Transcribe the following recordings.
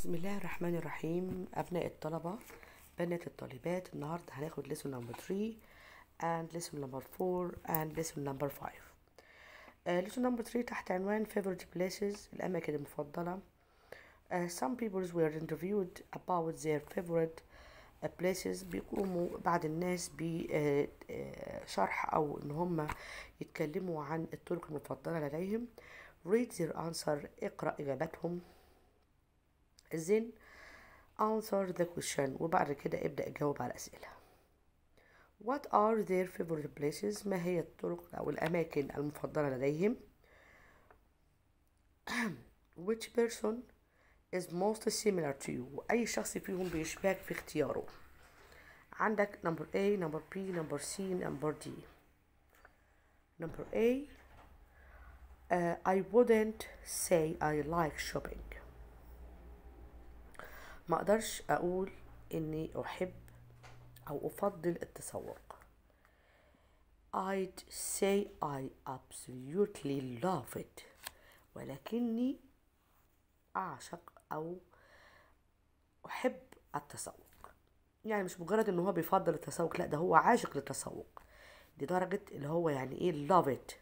بسم الله الرحمن الرحيم أبناء الطلبة بنات الطالبات النهاردة هناخد لسون نمبر 3 and لسون نمبر 4 and لسون نمبر 5 لسون نمبر 3 تحت عنوان favorite places الأماكن المفضلة uh, some people were interviewed about their favorite uh, places بيقوموا بعض الناس بشرح uh, uh, أو إن هم يتكلموا عن الطرق المفضلة لديهم read their answer اقرأ إجاباتهم then answer the question وبعد كده ابدأ جاوب على الأسئلة What are their favorite places ما هي الطرق أو الأماكن المفضلة لديهم Which person is most similar to you أي شخص فيهم بيشبهك في اختياره عندك number A number B number C number D number A uh, I wouldn't say I like shopping ما اقدرش اقول اني احب او افضل التسوق I'd say I absolutely love it ولكني أعشق أو أحب التسوق يعني مش مجرد إن هو بيفضل التسوق لأ ده هو عاشق للتسوق لدرجة اللي هو يعني إيه love it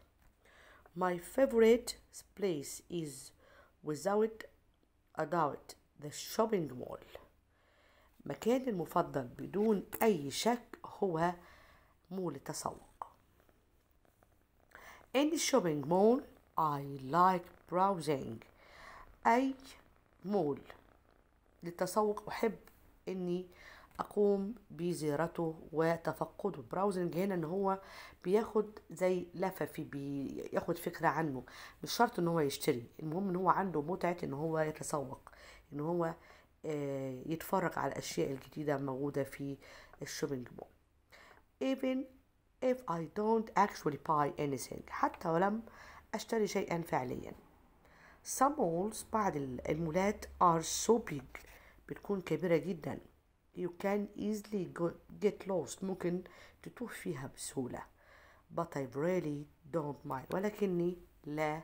My favorite place is without a doubt ذا شوبينج مول مكاني المفضل بدون أي شك هو مول التسوق In the shopping mall I like browsing أي مول للتسوق أحب أني أقوم بزيارته وتفقده براوزنج هنا أن هو بياخد زي لفة في بياخد فكرة عنه مش شرط أن هو يشتري المهم أن هو عنده متعة أن هو يتسوق ان هو آه، يتفرج على الاشياء الجديده الموجوده في الشوبينج مول even if I don't actually buy anything حتى ولم أشتري شيئا فعليا some malls بعض المولات are so big بتكون كبيرة جدا you can easily get lost ممكن تتوه فيها بسهولة but I really don't mind ولكني لا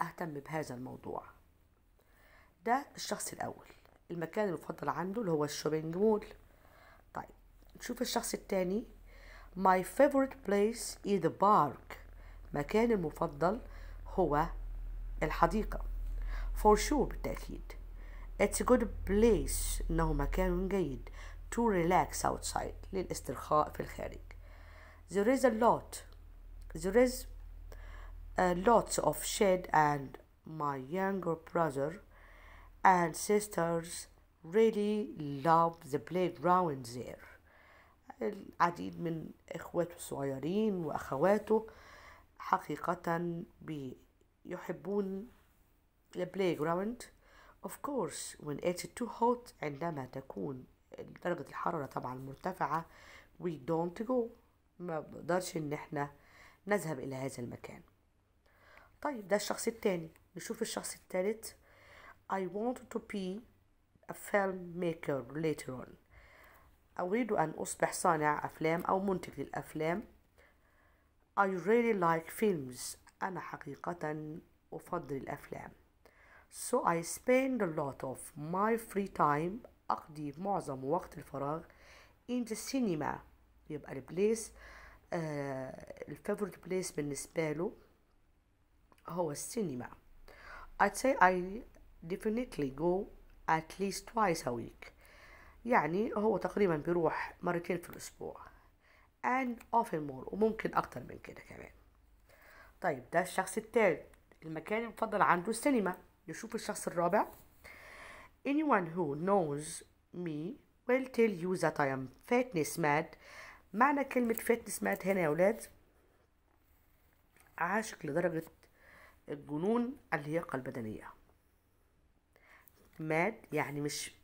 أهتم بهذا الموضوع ده الشخص الأول المكان المفضل عنده اللي هو الشوبينج مول طيب نشوف الشخص التاني My favorite place is the park مكان المفضل هو الحديقة for sure بالتأكيد It's a good place إنه مكان جيد to relax outside للاسترخاء في الخارج There is a lot There is a uh, lots of shade and my younger brother and sisters really love the playground there العديد من إخواته الصغيرين وأخواته حقيقة بيحبون the playground of course when it's too hot عندما تكون درجة الحرارة طبعا مرتفعة we don't go ما بقدرش ان احنا نذهب الى هذا المكان طيب ده الشخص التاني نشوف الشخص التالت I want to be a filmmaker later on أريد أن أصبح صانع أفلام أو منتج للأفلام I really like films أنا حقيقة أفضل الأفلام So I spend a lot of my free time أقضي معظم وقت الفراغ in the cinema يبقى البليس آه الفافورت بليس بالنسبة له هو السينما I'd say I definitely go at least twice a week يعني هو تقريبا بيروح مرتين في الأسبوع and often more وممكن أكتر من كده كمان طيب ده الشخص التالت المكان المفضل عنده السينما نشوف الشخص الرابع anyone who knows me will tell you that I am fitness mad معنى كلمة fitness mad هنا يا ولاد عاشق لدرجة الجنون اللي هي البدنية ماد يعني مش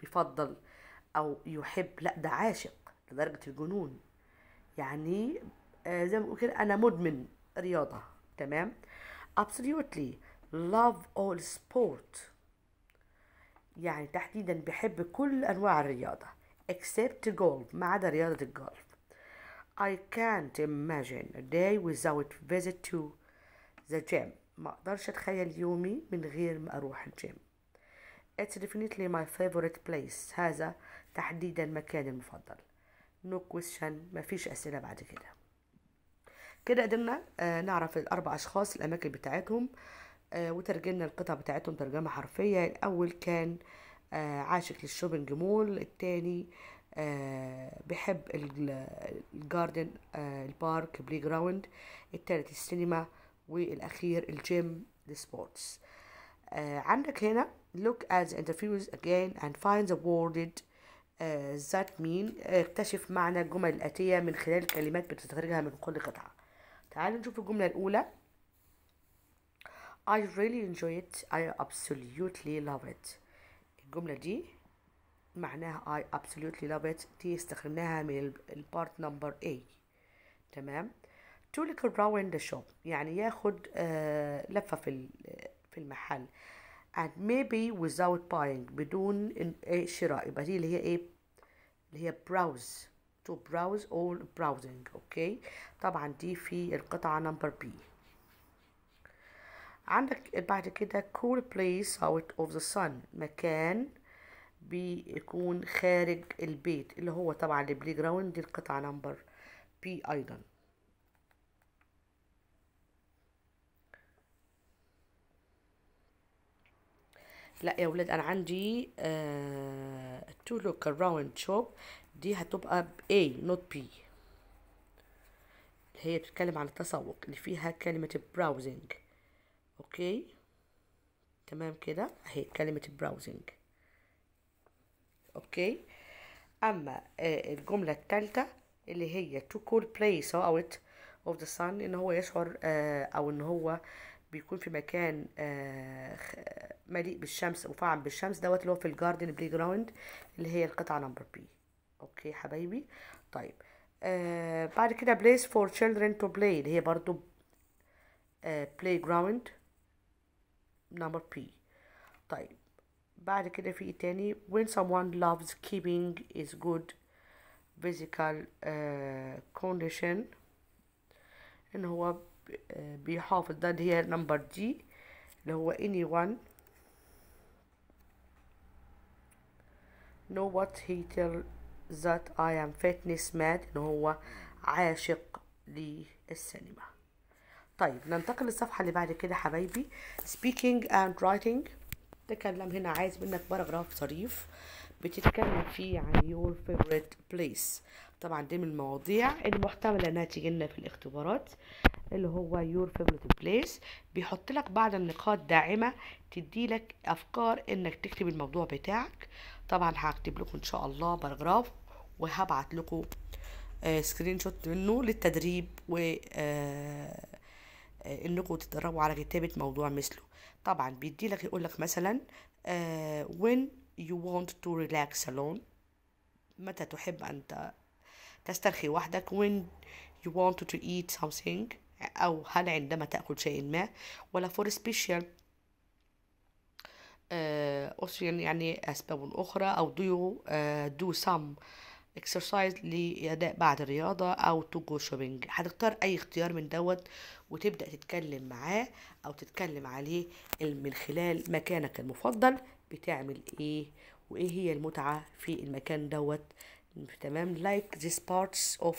بيفضل او يحب لا ده عاشق لدرجه الجنون يعني آه، زي ما بقول كده انا مدمن رياضه تمام absolutely love all sport يعني تحديدا بحب كل انواع الرياضه except golf ما عدا رياضه الجولف I can't imagine a day without visit to the gym ما اقدرش اتخيل يومي من غير ما اروح الجيم It's definitely my favorite place هذا تحديدا مكاني المفضل no question مفيش أسئلة بعد كده كده قدرنا آه، نعرف الأربع أشخاص الأماكن بتاعتهم آه، وترجمنا القطع بتاعتهم ترجمة حرفية الأول كان آه، عاشق للشوبينج مول التاني بحب الجاردن البارك بلاي جراوند التالت السينما والأخير الجيم للسبورتس آه، عندك هنا look at the interviews again and find the worded uh, آه، that mean آه، اكتشف معنى الجمل الآتية من خلال الكلمات بتستخرجها من كل قطعة تعالوا نشوف الجملة الأولى I really enjoy it I absolutely love it الجملة دي معناها I absolutely love it دي استخدمناها من البارت نمبر A تمام to look around the shop يعني ياخد آه لفة في في المحل and maybe without buying بدون إيه، شراء يبقى دي اللي هي ايه اللي هي browse to browse or browsing اوكي طبعا دي في القطعة نمبر بي عندك بعد كده cool place out of the sun مكان بيكون خارج البيت اللي هو طبعا البلاي جراوند دي القطعة نمبر بي ايضا لا يا ولاد انا عندي تو لوك اراوند شوب دي هتبقى A نوت بي هي بتتكلم عن التسوق اللي فيها كلمة براوزنج اوكي تمام كده اهي كلمة براوزنج اوكي اما آه، الجملة الثالثة اللي هي تو كول بلاي سو اوت اوف ذا سان ان هو يشعر آه، او ان هو آه بيكون في مكان آه مليء بالشمس مفعم بالشمس دوت اللي هو في الجاردن بلاي جراوند اللي هي القطعه نمبر بي اوكي حبايبي طيب آه بعد كده بليس فور تشيلدرن تو بلاي اللي هي برضو بلاي جراوند نمبر بي طيب بعد كده في ايه تاني when someone loves keeping is good physical uh, condition ان هو بيحافظ ده اللي هي نمبر دي اللي هو any one know what هي تيل that I am fitness mad ان هو عاشق للسينما طيب ننتقل للصفحة اللي بعد كده حبايبي speaking and writing تكلم هنا عايز منك باراجراف ظريف بتتكلم فيه عن your favorite place طبعا دي من المواضيع المحتمله انها تيجي لنا في الاختبارات اللي هو يور فيفرت بليس بيحط لك بعض النقاط داعمه تدي لك افكار انك تكتب الموضوع بتاعك طبعا هكتب لكم ان شاء الله باراجراف وهبعت لكم سكرين آه، شوت منه للتدريب و آه، آه، انكم تتدربوا على كتابه موضوع مثله طبعا بيدي لك يقول لك مثلا وين when you want to relax alone متى تحب ان تسترخي وحدك when you want to eat something أو هل عندما تأكل شيء ما ولا for special uh, يعني أسباب أخرى أو do you uh, do some exercise لأداء بعد الرياضة أو to go shopping هتختار أي اختيار من دوت وتبدأ تتكلم معاه أو تتكلم عليه من خلال مكانك المفضل بتعمل إيه وإيه هي المتعة في المكان دوت تمام like these parts of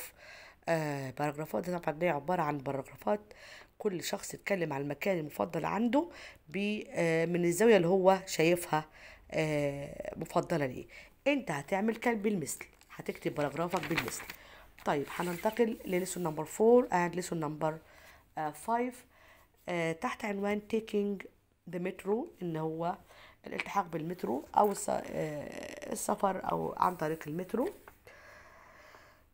باراجرافات آه، دي طبعا دي عبارة عن باراجرافات كل شخص يتكلم عن المكان المفضل عنده آه من الزاوية اللي هو شايفها آه مفضلة ليه انت هتعمل كلب بالمثل هتكتب باراجرافك بالمثل طيب هننتقل لليسون نمبر 4 and لسون نمبر 5 آه، آه، تحت عنوان taking the metro ان هو الالتحاق بالمترو او السفر او عن طريق المترو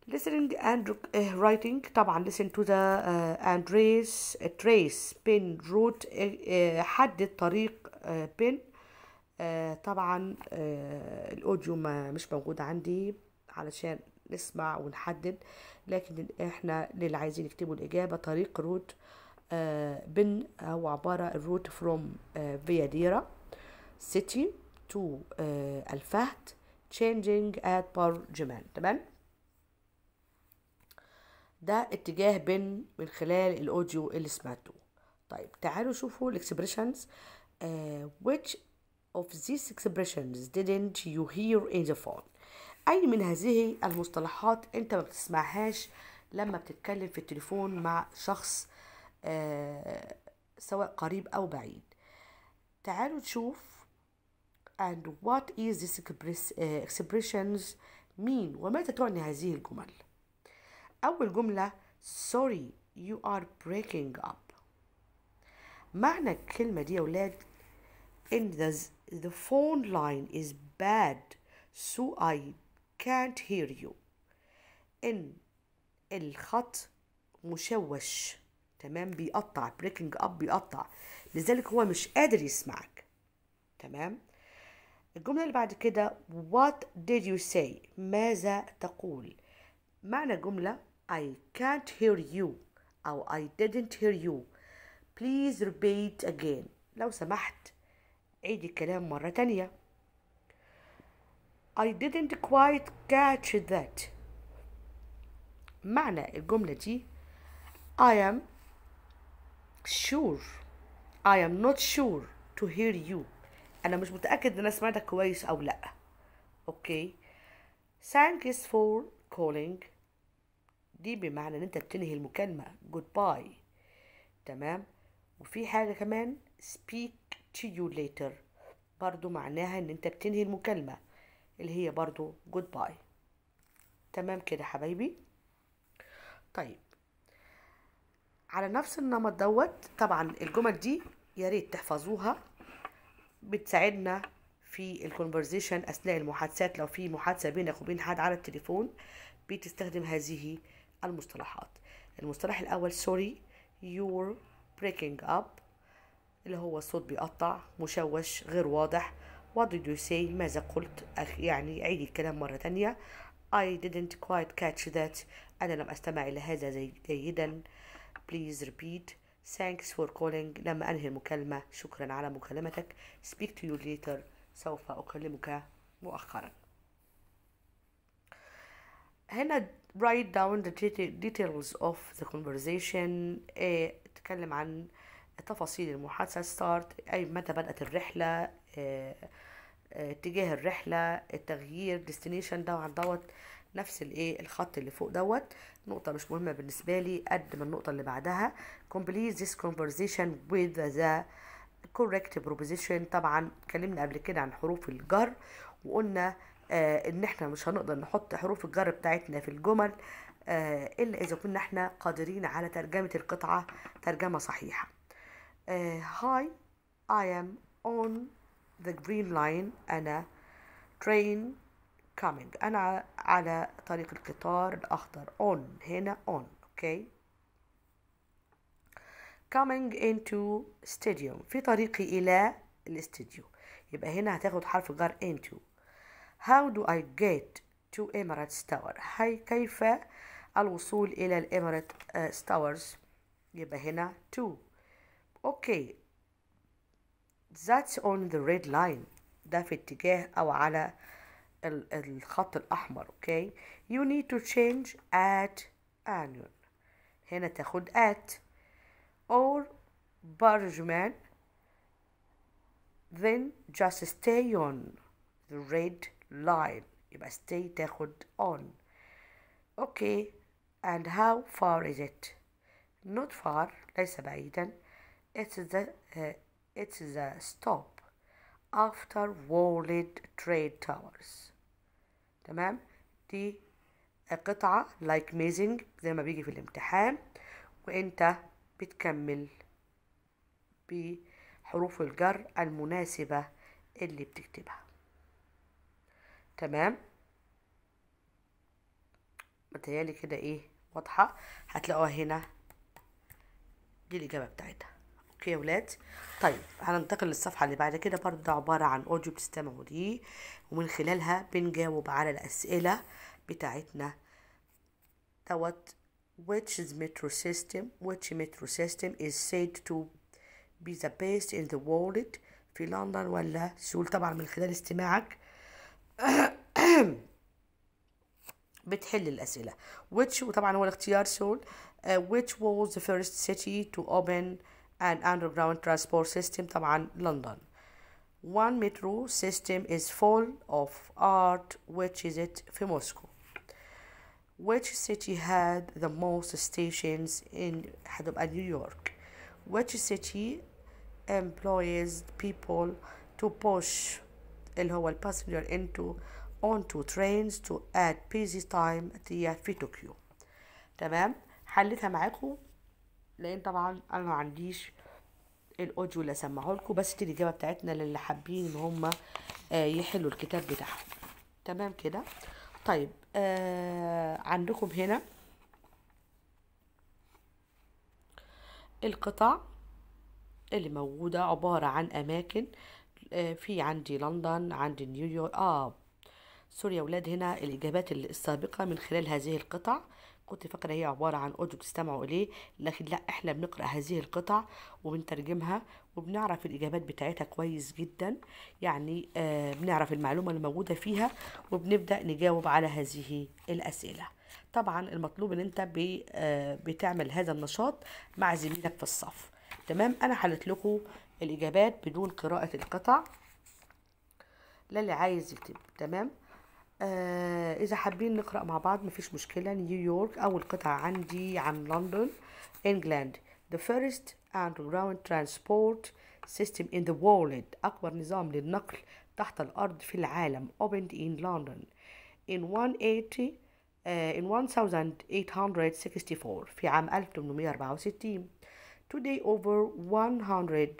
listening and uh, writing طبعا listen to the uh, and race a trace eh, pin route uh, uh, حدد طريق uh, pin uh, طبعا uh, الاوديو ما مش موجود عندي علشان نسمع ونحدد لكن احنا اللي عايزين يكتبوا الاجابه طريق روت بن uh, هو عباره الروت فروم فيا ديرا سيتي تو الفهد changing at بار جمال تمام ده اتجاه بن من خلال الاوديو اللي سمعته طيب تعالوا شوفوا الاكسبريشنز آه، uh, which of these expressions didn't you hear in the phone اي من هذه المصطلحات انت ما بتسمعهاش لما بتتكلم في التليفون مع شخص uh, سواء قريب او بعيد تعالوا نشوف and what is this express, آه، expressions mean وماذا تعني هذه الجمل أول جملة sorry you are breaking up معنى الكلمة دي يا ولاد in the, the phone line is bad so I can't hear you إن الخط مشوش تمام بيقطع breaking up بيقطع لذلك هو مش قادر يسمعك تمام الجملة اللي بعد كده what did you say ماذا تقول معنى الجملة I can't hear you أو I didn't hear you Please repeat again لو سمحت عيدي الكلام مرة تانية I didn't quite catch that معنى الجملة دي I am sure I am not sure to hear you أنا مش متأكد إن أنا سمعتك كويس أو لأ أوكي okay. Thanks for calling دي بمعنى ان انت بتنهي المكالمة جود باي تمام وفي حاجة كمان speak to you later برضو معناها ان انت بتنهي المكالمة اللي هي برضو جود باي تمام كده حبايبي طيب على نفس النمط دوت طبعا الجمل دي يا ريت تحفظوها بتساعدنا في الكونفرزيشن اثناء المحادثات لو في محادثه بينك وبين حد على التليفون بتستخدم هذه المصطلحات المصطلح الأول sorry you're breaking up اللي هو الصوت بيقطع مشوش غير واضح what did you say ماذا قلت يعني عيدي الكلام مرة تانية I didn't quite catch that أنا لم أستمع إلى هذا جيدا please repeat thanks for calling لما أنهي المكالمة شكرا على مكالمتك speak to you later سوف أكلمك مؤخرا هنا write down the details of the conversation اتكلم تكلم عن تفاصيل المحادثة start أي متى بدأت الرحلة آه، اتجاه الرحلة التغيير destination دوت دوت نفس الايه الخط اللي فوق دوت نقطة مش مهمة بالنسبة لي قد ما النقطة اللي بعدها complete this conversation with the correct proposition طبعا اتكلمنا قبل كده عن حروف الجر وقلنا آه، ان احنا مش هنقدر نحط حروف الجر بتاعتنا في الجمل آه، الا اذا كنا احنا قادرين على ترجمة القطعة ترجمة صحيحة هاي اي ام اون ذا جرين لاين أنا ترين كامينج أنا على طريق القطار الأخضر اون هنا اون اوكي كامينج انتو ستوديو في طريقي إلى الاستديو يبقى هنا هتاخد حرف جر انتو How do I get to Emirates Tower كيف الوصول إلى الإمارات Towers يبقى هنا to okay that's on the red line ده في اتجاه أو على الخط الأحمر okay you need to change at annual. هنا تاخد at or bargeman then just stay on the red line يبقى stay تاخد on okay and how far is it not far ليس بعيدا it's the uh, it's the stop after world trade towers تمام دي قطعة like amazing زي ما بيجي في الامتحان وانت بتكمل بحروف الجر المناسبة اللي بتكتبها تمام متهيالي كده ايه واضحه هتلاقوها هنا دي الاجابه بتاعتها اوكي يا ولاد طيب هننتقل للصفحه اللي بعد كده برضه ده عباره عن اوديو بتستمعوا ليه ومن خلالها بنجاوب على الاسئله بتاعتنا دوت which is metro system which metro system is said to be the best in the world في لندن ولا سول طبعا من خلال استماعك بتحل الأسئلة which وطبعا هو الاختيار سول uh, which was the first city to open an underground transport system طبعا لندن one metro system is full of art which is it في موسكو which city had the most stations in هتبقى نيويورك which city employs people to push اللي هو الباسنجر انتو اون تو ترينز تو اد بيزي تايم في طوكيو تمام حلتها معاكم لان طبعا انا ما عنديش الاوديو اللي اسمعه لكم بس دي الاجابه بتاعتنا للي حابين ان هم آه، يحلوا الكتاب بتاعهم تمام كده طيب آه عندكم هنا القطع اللي موجودة عبارة عن أماكن آه، في عندي لندن عندي نيويورك اه سوري ولاد هنا الإجابات السابقة من خلال هذه القطع كنت فاكرة هي عبارة عن أوديو بتستمعوا إليه لكن لا إحنا بنقرأ هذه القطع وبنترجمها وبنعرف الإجابات بتاعتها كويس جدا يعني آه بنعرف المعلومة اللي موجودة فيها وبنبدأ نجاوب على هذه الأسئلة طبعا المطلوب إن أنت آه، بتعمل هذا النشاط مع زميلك في الصف تمام أنا حلت لكم الإجابات بدون قراءة القطع للي عايز يكتب تمام آه إذا حابين نقرأ مع بعض مفيش مشكلة نيويورك أول قطعة عندي عن لندن إنجلاند The first underground transport system in the world أكبر نظام للنقل تحت الأرض في العالم opened in London in 180 uh, آه، in 1864 في عام 1864 today over 100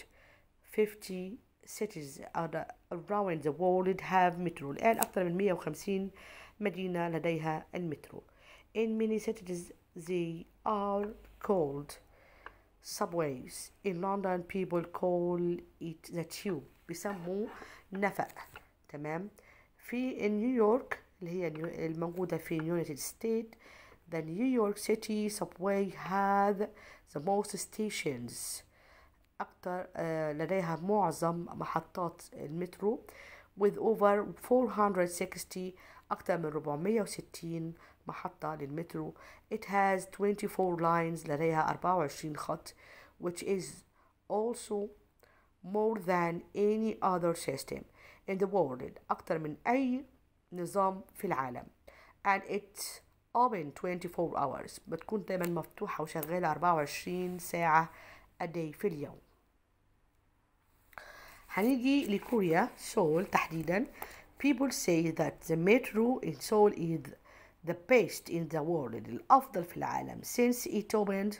50 cities around the world have metro الآن أكثر من 150 مدينة لديها المترو In many cities they are called subways in London people call it the tube بيسموه نفق تمام في نيويورك اللي هي الموجودة في United States the New York City subway had the most stations أكثر لديها معظم محطات المترو with over 460 أكثر من 460 محطة للمترو it has 24 lines لديها 24 خط which is also more than any other system in the world أكثر من أي نظام في العالم and it open 24 hours بتكون دايما مفتوحة وشغالة 24 ساعة a day في اليوم هنيجي لكوريا سول تحديدا people say that the metro in Seoul is the best in the world الأفضل في العالم since it opened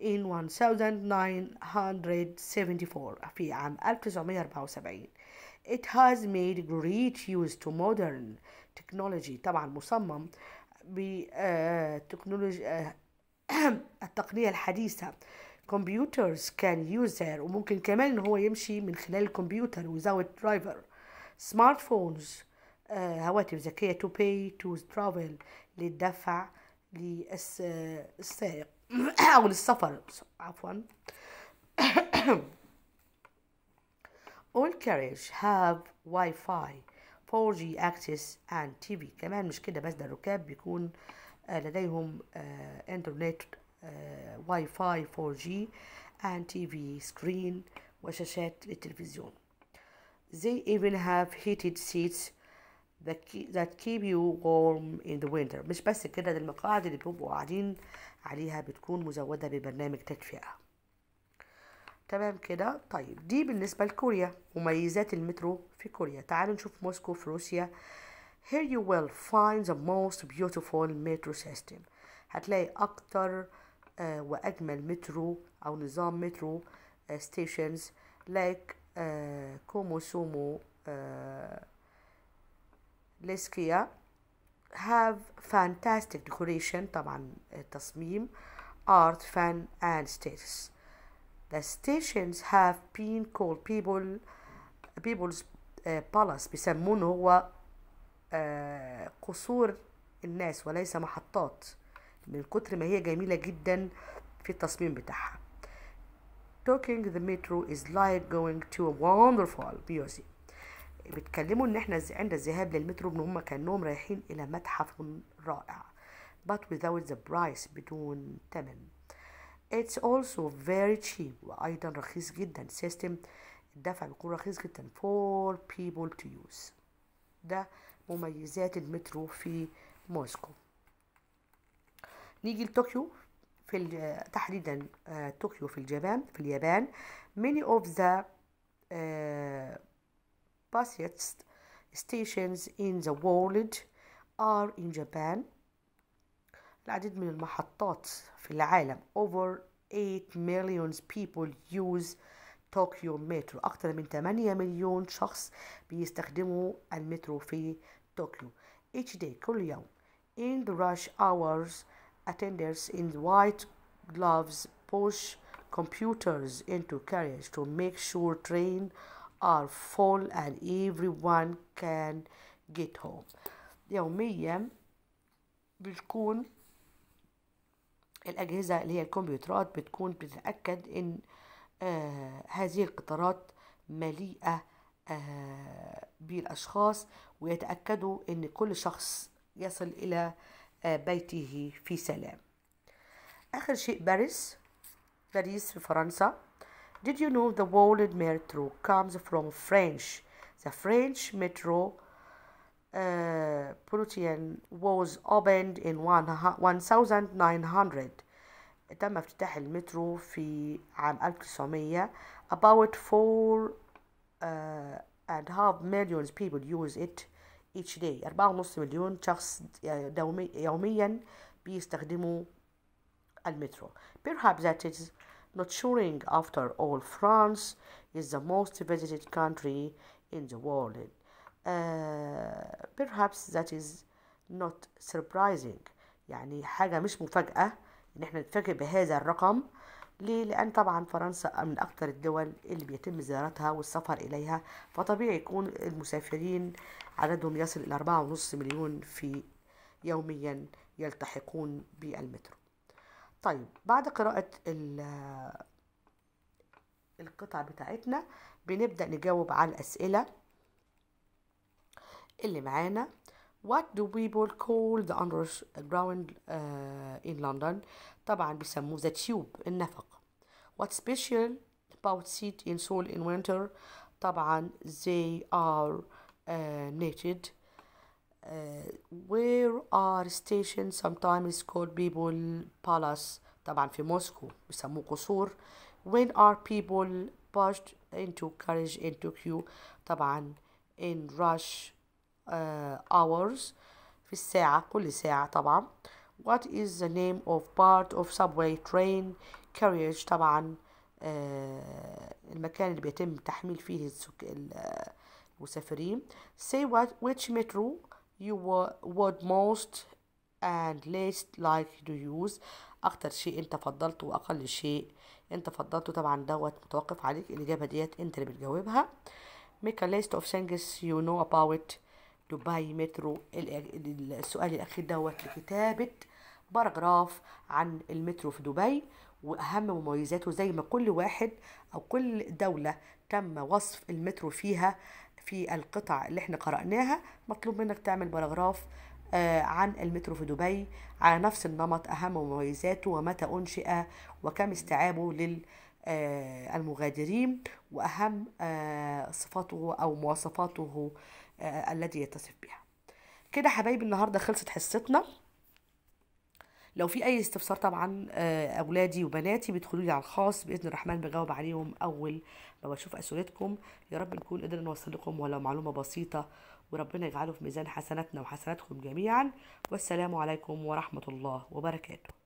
in 1974 في عام 1974 it has made great use to modern technology طبعا مصمم بتكنولوجيا التقنية الحديثة computers can use there وممكن كمان ان هو يمشي من خلال الكمبيوتر without driver smartphones uh, هواتف ذكية to pay to travel للدفع للسائق او للسفر عفوا all carriage have Wi-Fi 4G access and TV كمان مش كده بس ده الركاب بيكون آه، لديهم انترنت آه، Wi-Fi 4G and TV screen وشاشات التلفزيون They even have heated seats that keep, that keep you warm in the winter مش بس كده المقاعد اللي بيبقوا قاعدين عليها بتكون مزودة ببرنامج تدفئة تمام كده طيب دي بالنسبة لكوريا مميزات المترو في كوريا تعالوا نشوف موسكو في روسيا Here you will find the most beautiful metro system هتلاقي أكتر آه، واجمل مترو او نظام مترو ستيشنز لايك كومو سومو ليسكيا هاف فانتاستيك ديكوريشن طبعا آه، تصميم ارت فان اند ستيتس ذا ستيشنز هاف بين كول بيبل بيبلز بالاس بيسمونه هو آه، قصور الناس وليس محطات من كتر ما هي جميلة جدا في التصميم بتاعها talking the metro is like going to a wonderful museum بيتكلموا ان احنا عند الذهاب للمترو ان هم كانهم رايحين الى متحف رائع but without the price بدون تمن it's also very cheap وايضا رخيص جدا system الدفع بيكون رخيص جدا for people to use ده مميزات المترو في موسكو نيجي لطوكيو في تحديدا آه، طوكيو في اليابان في اليابان many of the آه، busiest stations in the world are in Japan العديد من المحطات في العالم over 8 million people use طوكيو مترو أكثر من 8 مليون شخص بيستخدموا المترو في طوكيو each day كل يوم in the rush hours attendants in white gloves push computers into carriage to make sure train are full and everyone can get home يوميا بتكون الأجهزة اللي هي الكمبيوترات بتكون بتتأكد إن آه هذه القطارات مليئة آه بالأشخاص ويتأكدوا إن كل شخص يصل إلى بيته في سلام آخر شيء باريس باريس في فرنسا Did you know the word metro comes from French? The French metro uh, was opened in 1900 تم افتتاح المترو في عام 1900 about four uh, and half millions people use it each day أربعة ونص مليون شخص يوميا بيستخدموا المترو perhaps that is not showing after all France is the most visited country in the world uh, perhaps that is not surprising يعني حاجة مش مفاجأة إن احنا نتفاجئ بهذا الرقم ليه؟ لأن طبعا فرنسا من أكثر الدول اللي بيتم زيارتها والسفر إليها فطبيعي يكون المسافرين عددهم يصل إلى أربعة ونص مليون في يوميا يلتحقون بالمترو طيب بعد قراءة القطع بتاعتنا بنبدأ نجاوب على الأسئلة اللي معانا What do people call the underground uh, uh, in London? طبعا بيسموه the tube النفق. What's special about seat in Seoul in winter? طبعا they are uh, naked. Uh, where are stations sometimes called people palace طبعا في موسكو بيسموه قصور. When are people pushed into carriage into queue? طبعا in rush آه، hours في الساعة كل ساعة طبعا what is the name of part of subway train carriage طبعا آه، المكان اللي بيتم تحميل فيه السك... المسافرين say what which metro you would most and least like to use اكتر شيء انت فضلته واقل شيء انت فضلته طبعا دوت متوقف عليك الاجابه ديت انت اللي بتجاوبها make a list of things you know about دبي مترو السؤال الأخير دوت لكتابة باراجراف عن المترو في دبي وأهم مميزاته زي ما كل واحد أو كل دولة تم وصف المترو فيها في القطع اللي احنا قرأناها مطلوب منك تعمل باراجراف آه، عن المترو في دبي على نفس النمط أهم مميزاته ومتى أنشئ وكم استيعابه لل آه، المغادرين وأهم آه، صفاته أو مواصفاته آه، الذي يتصف بها كده حبايبي النهارده خلصت حصتنا لو في اي استفسار طبعا آه، اولادي وبناتي بيدخلوا لي على الخاص باذن الرحمن بجاوب عليهم اول ما بشوف اسئلتكم يا رب نكون قدرنا نوصل لكم ولو معلومه بسيطه وربنا يجعله في ميزان حسناتنا وحسناتكم جميعا والسلام عليكم ورحمه الله وبركاته